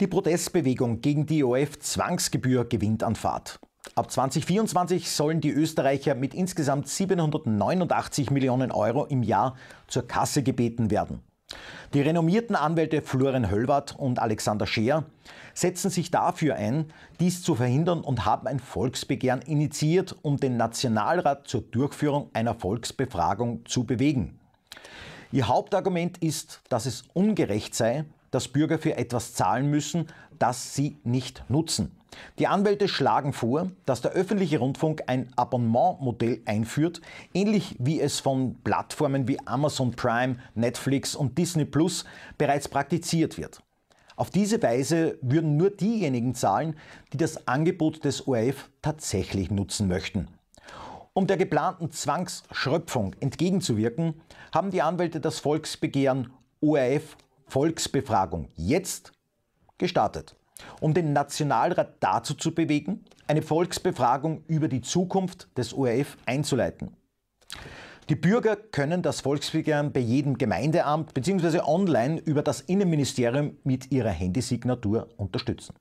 Die Protestbewegung gegen die OF-Zwangsgebühr gewinnt an Fahrt. Ab 2024 sollen die Österreicher mit insgesamt 789 Millionen Euro im Jahr zur Kasse gebeten werden. Die renommierten Anwälte Florian Höllwart und Alexander Scheer setzen sich dafür ein, dies zu verhindern und haben ein Volksbegehren initiiert, um den Nationalrat zur Durchführung einer Volksbefragung zu bewegen. Ihr Hauptargument ist, dass es ungerecht sei, dass Bürger für etwas zahlen müssen, das sie nicht nutzen. Die Anwälte schlagen vor, dass der öffentliche Rundfunk ein Abonnementmodell einführt, ähnlich wie es von Plattformen wie Amazon Prime, Netflix und Disney Plus bereits praktiziert wird. Auf diese Weise würden nur diejenigen zahlen, die das Angebot des ORF tatsächlich nutzen möchten. Um der geplanten Zwangsschröpfung entgegenzuwirken, haben die Anwälte das Volksbegehren ORF Volksbefragung jetzt gestartet, um den Nationalrat dazu zu bewegen, eine Volksbefragung über die Zukunft des ORF einzuleiten. Die Bürger können das Volksbegehren bei jedem Gemeindeamt bzw. online über das Innenministerium mit ihrer Handysignatur unterstützen.